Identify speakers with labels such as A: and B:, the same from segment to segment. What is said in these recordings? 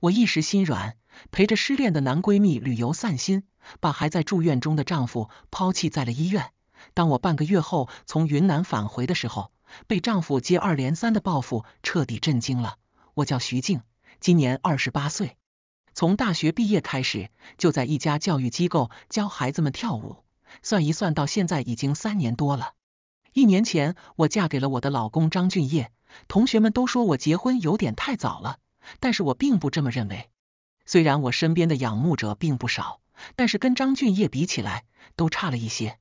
A: 我一时心软，陪着失恋的男闺蜜旅游散心，把还在住院中的丈夫抛弃在了医院。当我半个月后从云南返回的时候，被丈夫接二连三的报复彻底震惊了。我叫徐静，今年二十八岁，从大学毕业开始就在一家教育机构教孩子们跳舞，算一算到现在已经三年多了。一年前我嫁给了我的老公张俊业，同学们都说我结婚有点太早了。但是我并不这么认为。虽然我身边的仰慕者并不少，但是跟张俊业比起来都差了一些。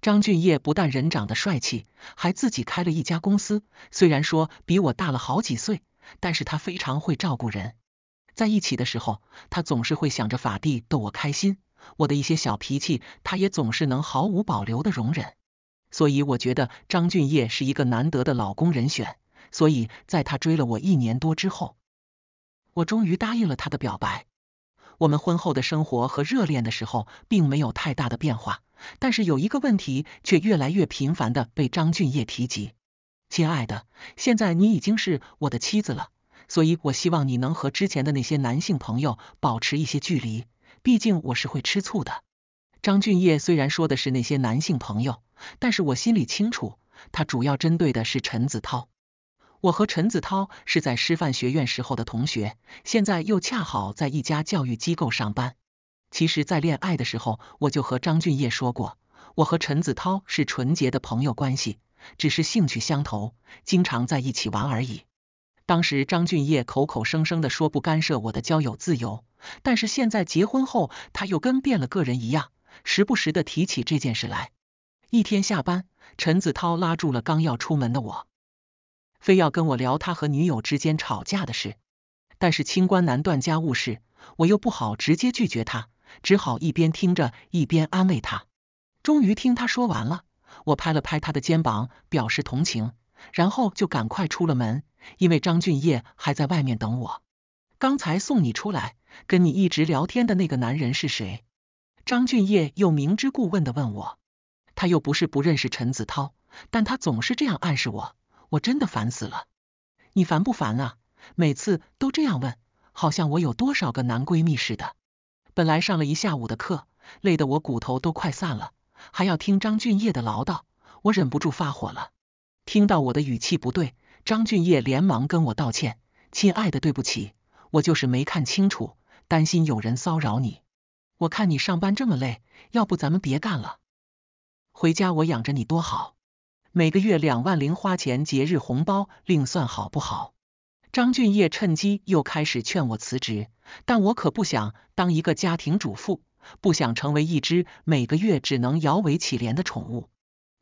A: 张俊业不但人长得帅气，还自己开了一家公司。虽然说比我大了好几岁，但是他非常会照顾人。在一起的时候，他总是会想着法地逗我开心。我的一些小脾气，他也总是能毫无保留的容忍。所以我觉得张俊业是一个难得的老公人选。所以在他追了我一年多之后。我终于答应了他的表白。我们婚后的生活和热恋的时候并没有太大的变化，但是有一个问题却越来越频繁的被张俊业提及。亲爱的，现在你已经是我的妻子了，所以我希望你能和之前的那些男性朋友保持一些距离，毕竟我是会吃醋的。张俊业虽然说的是那些男性朋友，但是我心里清楚，他主要针对的是陈子韬。我和陈子涛是在师范学院时候的同学，现在又恰好在一家教育机构上班。其实，在恋爱的时候，我就和张俊业说过，我和陈子涛是纯洁的朋友关系，只是兴趣相投，经常在一起玩而已。当时张俊业口口声声的说不干涉我的交友自由，但是现在结婚后，他又跟变了个人一样，时不时的提起这件事来。一天下班，陈子涛拉住了刚要出门的我。非要跟我聊他和女友之间吵架的事，但是清官难断家务事，我又不好直接拒绝他，只好一边听着一边安慰他。终于听他说完了，我拍了拍他的肩膀表示同情，然后就赶快出了门，因为张俊业还在外面等我。刚才送你出来跟你一直聊天的那个男人是谁？张俊业又明知故问的问我，他又不是不认识陈子韬，但他总是这样暗示我。我真的烦死了，你烦不烦啊？每次都这样问，好像我有多少个男闺蜜似的。本来上了一下午的课，累得我骨头都快散了，还要听张俊业的唠叨，我忍不住发火了。听到我的语气不对，张俊业连忙跟我道歉，亲爱的，对不起，我就是没看清楚，担心有人骚扰你。我看你上班这么累，要不咱们别干了，回家我养着你多好。每个月两万零花钱，节日红包另算，好不好？张俊业趁机又开始劝我辞职，但我可不想当一个家庭主妇，不想成为一只每个月只能摇尾乞怜的宠物。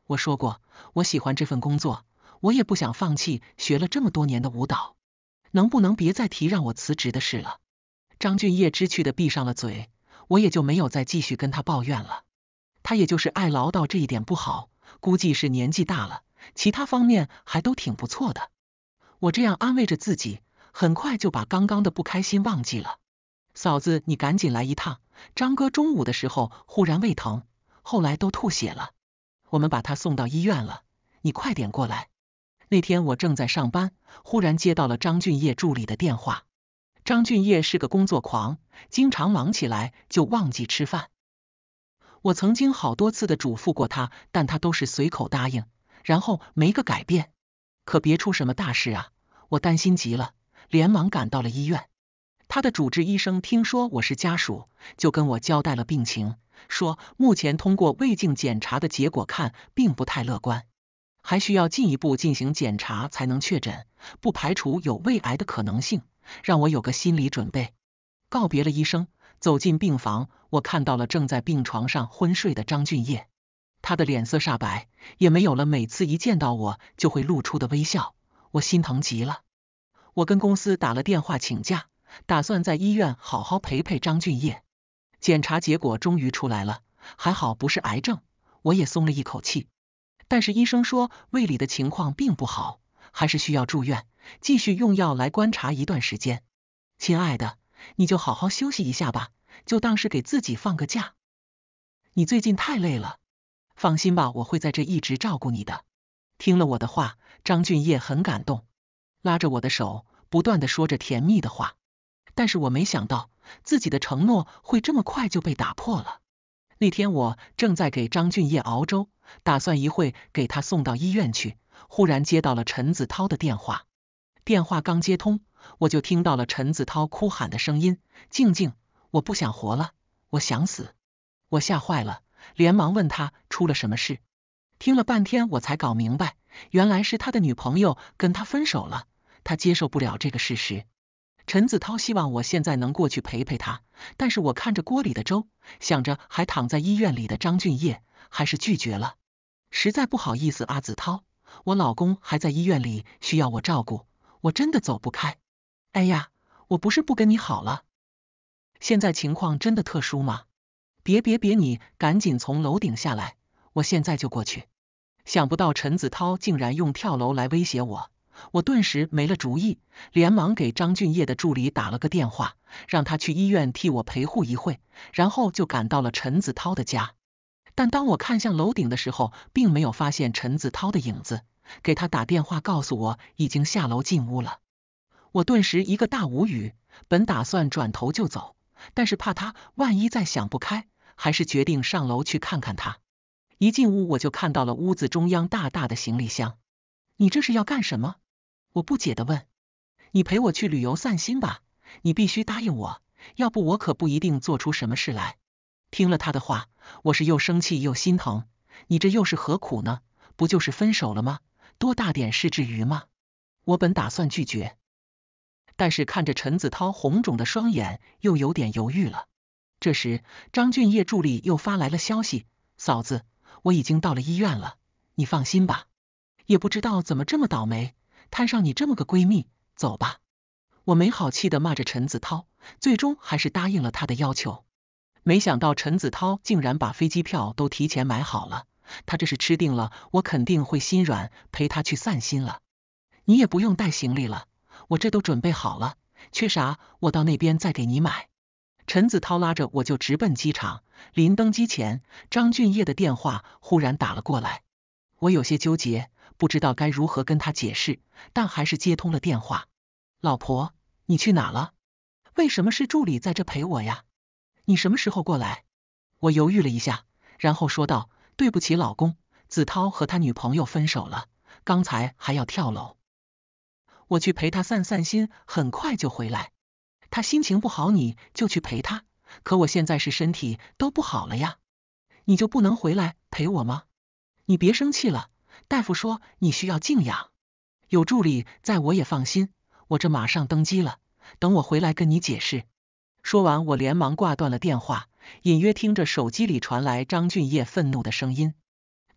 A: 我说过，我喜欢这份工作，我也不想放弃学了这么多年的舞蹈。能不能别再提让我辞职的事了？张俊业知趣的闭上了嘴，我也就没有再继续跟他抱怨了。他也就是爱唠叨这一点不好。估计是年纪大了，其他方面还都挺不错的。我这样安慰着自己，很快就把刚刚的不开心忘记了。嫂子，你赶紧来一趟，张哥中午的时候忽然胃疼，后来都吐血了，我们把他送到医院了。你快点过来。那天我正在上班，忽然接到了张俊业助理的电话。张俊业是个工作狂，经常忙起来就忘记吃饭。我曾经好多次的嘱咐过他，但他都是随口答应，然后没个改变。可别出什么大事啊！我担心极了，连忙赶到了医院。他的主治医生听说我是家属，就跟我交代了病情，说目前通过胃镜检查的结果看，并不太乐观，还需要进一步进行检查才能确诊，不排除有胃癌的可能性，让我有个心理准备。告别了医生。走进病房，我看到了正在病床上昏睡的张俊业，他的脸色煞白，也没有了每次一见到我就会露出的微笑，我心疼极了。我跟公司打了电话请假，打算在医院好好陪陪张俊业。检查结果终于出来了，还好不是癌症，我也松了一口气。但是医生说胃里的情况并不好，还是需要住院，继续用药来观察一段时间。亲爱的。你就好好休息一下吧，就当是给自己放个假。你最近太累了，放心吧，我会在这一直照顾你的。听了我的话，张俊业很感动，拉着我的手，不断的说着甜蜜的话。但是我没想到自己的承诺会这么快就被打破了。那天我正在给张俊业熬粥，打算一会给他送到医院去，忽然接到了陈子涛的电话，电话刚接通。我就听到了陈子涛哭喊的声音，静静，我不想活了，我想死。我吓坏了，连忙问他出了什么事。听了半天，我才搞明白，原来是他的女朋友跟他分手了，他接受不了这个事实。陈子涛希望我现在能过去陪陪他，但是我看着锅里的粥，想着还躺在医院里的张俊业，还是拒绝了。实在不好意思，阿子涛，我老公还在医院里需要我照顾，我真的走不开。哎呀，我不是不跟你好了。现在情况真的特殊吗？别别别，你赶紧从楼顶下来，我现在就过去。想不到陈子涛竟然用跳楼来威胁我，我顿时没了主意，连忙给张俊业的助理打了个电话，让他去医院替我陪护一会，然后就赶到了陈子涛的家。但当我看向楼顶的时候，并没有发现陈子涛的影子，给他打电话告诉我已经下楼进屋了。我顿时一个大无语，本打算转头就走，但是怕他万一再想不开，还是决定上楼去看看他。一进屋，我就看到了屋子中央大大的行李箱。你这是要干什么？我不解的问。你陪我去旅游散心吧，你必须答应我，要不我可不一定做出什么事来。听了他的话，我是又生气又心疼。你这又是何苦呢？不就是分手了吗？多大点事至于吗？我本打算拒绝。但是看着陈子涛红肿的双眼，又有点犹豫了。这时，张俊业助理又发来了消息：“嫂子，我已经到了医院了，你放心吧。也不知道怎么这么倒霉，摊上你这么个闺蜜。走吧。”我没好气的骂着陈子涛，最终还是答应了他的要求。没想到陈子涛竟然把飞机票都提前买好了，他这是吃定了我肯定会心软陪他去散心了。你也不用带行李了。我这都准备好了，缺啥我到那边再给你买。陈子涛拉着我就直奔机场，临登机前，张俊业的电话忽然打了过来，我有些纠结，不知道该如何跟他解释，但还是接通了电话。老婆，你去哪了？为什么是助理在这陪我呀？你什么时候过来？我犹豫了一下，然后说道：“对不起，老公，子涛和他女朋友分手了，刚才还要跳楼。”我去陪他散散心，很快就回来。他心情不好，你就去陪他。可我现在是身体都不好了呀，你就不能回来陪我吗？你别生气了，大夫说你需要静养。有助理在，我也放心。我这马上登机了，等我回来跟你解释。说完，我连忙挂断了电话，隐约听着手机里传来张俊业愤怒的声音。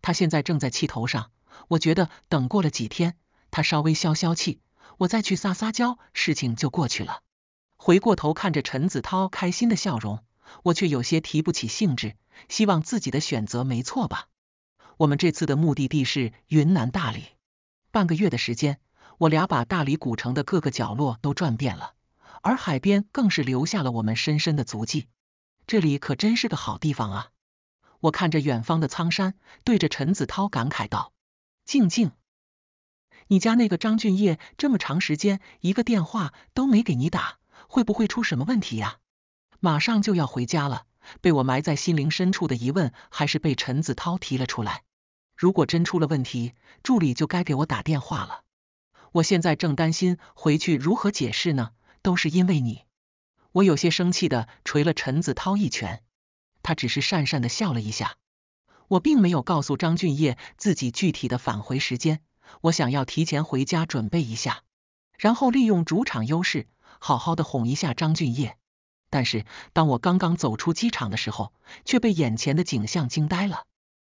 A: 他现在正在气头上，我觉得等过了几天，他稍微消消气。我再去撒撒娇，事情就过去了。回过头看着陈子涛开心的笑容，我却有些提不起兴致。希望自己的选择没错吧。我们这次的目的地是云南大理，半个月的时间，我俩把大理古城的各个角落都转遍了，而海边更是留下了我们深深的足迹。这里可真是个好地方啊！我看着远方的苍山，对着陈子涛感慨道：“静静。”你家那个张俊业这么长时间一个电话都没给你打，会不会出什么问题呀？马上就要回家了，被我埋在心灵深处的疑问还是被陈子涛提了出来。如果真出了问题，助理就该给我打电话了。我现在正担心回去如何解释呢？都是因为你，我有些生气的捶了陈子涛一拳。他只是讪讪的笑了一下。我并没有告诉张俊业自己具体的返回时间。我想要提前回家准备一下，然后利用主场优势，好好的哄一下张俊业。但是，当我刚刚走出机场的时候，却被眼前的景象惊呆了。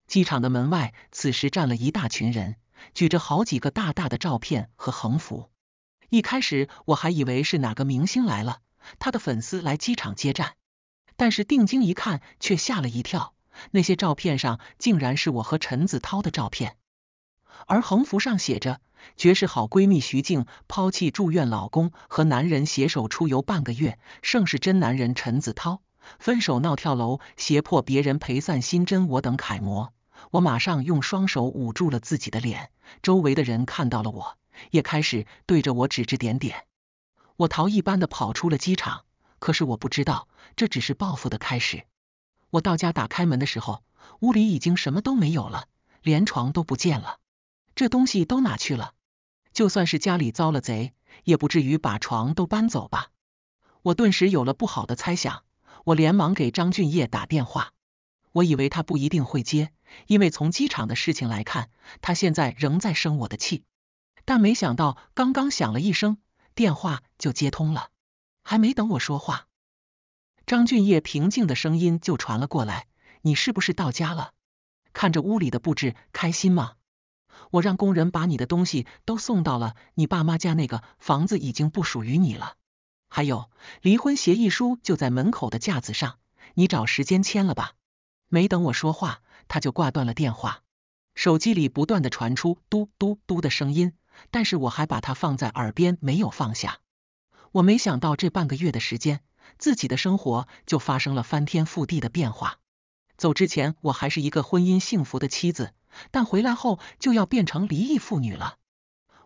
A: 机场的门外此时站了一大群人，举着好几个大大的照片和横幅。一开始我还以为是哪个明星来了，他的粉丝来机场接站。但是定睛一看，却吓了一跳。那些照片上竟然是我和陈子韬的照片。而横幅上写着：“绝世好闺蜜徐静抛弃住院老公，和男人携手出游半个月，盛世真男人陈子韬分手闹跳楼，胁迫别人陪散心真我等楷模。”我马上用双手捂住了自己的脸，周围的人看到了我，也开始对着我指指点点。我逃一般的跑出了机场，可是我不知道这只是报复的开始。我到家打开门的时候，屋里已经什么都没有了，连床都不见了。这东西都哪去了？就算是家里遭了贼，也不至于把床都搬走吧？我顿时有了不好的猜想，我连忙给张俊业打电话。我以为他不一定会接，因为从机场的事情来看，他现在仍在生我的气。但没想到，刚刚响了一声，电话就接通了。还没等我说话，张俊业平静的声音就传了过来：“你是不是到家了？看着屋里的布置，开心吗？”我让工人把你的东西都送到了你爸妈家，那个房子已经不属于你了。还有离婚协议书就在门口的架子上，你找时间签了吧。没等我说话，他就挂断了电话，手机里不断的传出嘟嘟嘟的声音，但是我还把它放在耳边没有放下。我没想到这半个月的时间，自己的生活就发生了翻天覆地的变化。走之前我还是一个婚姻幸福的妻子。但回来后就要变成离异妇女了。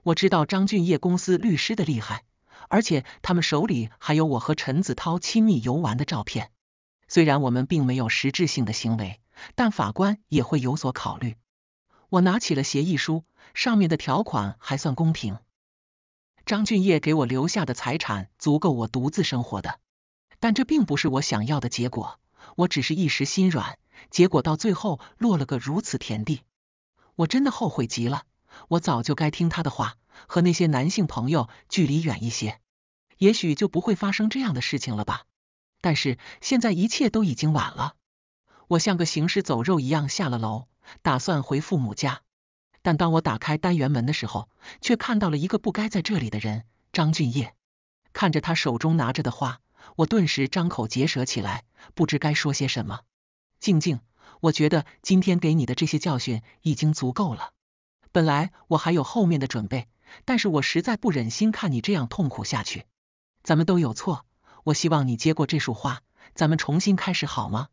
A: 我知道张俊业公司律师的厉害，而且他们手里还有我和陈子涛亲密游玩的照片。虽然我们并没有实质性的行为，但法官也会有所考虑。我拿起了协议书，上面的条款还算公平。张俊业给我留下的财产足够我独自生活的，但这并不是我想要的结果。我只是一时心软，结果到最后落了个如此田地。我真的后悔极了，我早就该听他的话，和那些男性朋友距离远一些，也许就不会发生这样的事情了吧。但是现在一切都已经晚了，我像个行尸走肉一样下了楼，打算回父母家。但当我打开单元门的时候，却看到了一个不该在这里的人——张俊业。看着他手中拿着的花，我顿时张口结舌起来，不知该说些什么。静静。我觉得今天给你的这些教训已经足够了。本来我还有后面的准备，但是我实在不忍心看你这样痛苦下去。咱们都有错，我希望你接过这束花，咱们重新开始好吗？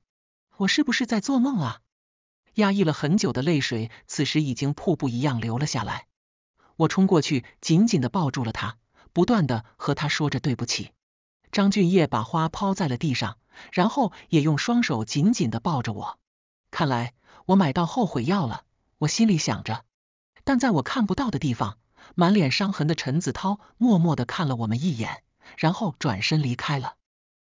A: 我是不是在做梦啊？压抑了很久的泪水，此时已经瀑布一样流了下来。我冲过去，紧紧的抱住了他，不断的和他说着对不起。张俊业把花抛在了地上，然后也用双手紧紧的抱着我。看来我买到后悔药了，我心里想着。但在我看不到的地方，满脸伤痕的陈子韬默默的看了我们一眼，然后转身离开了。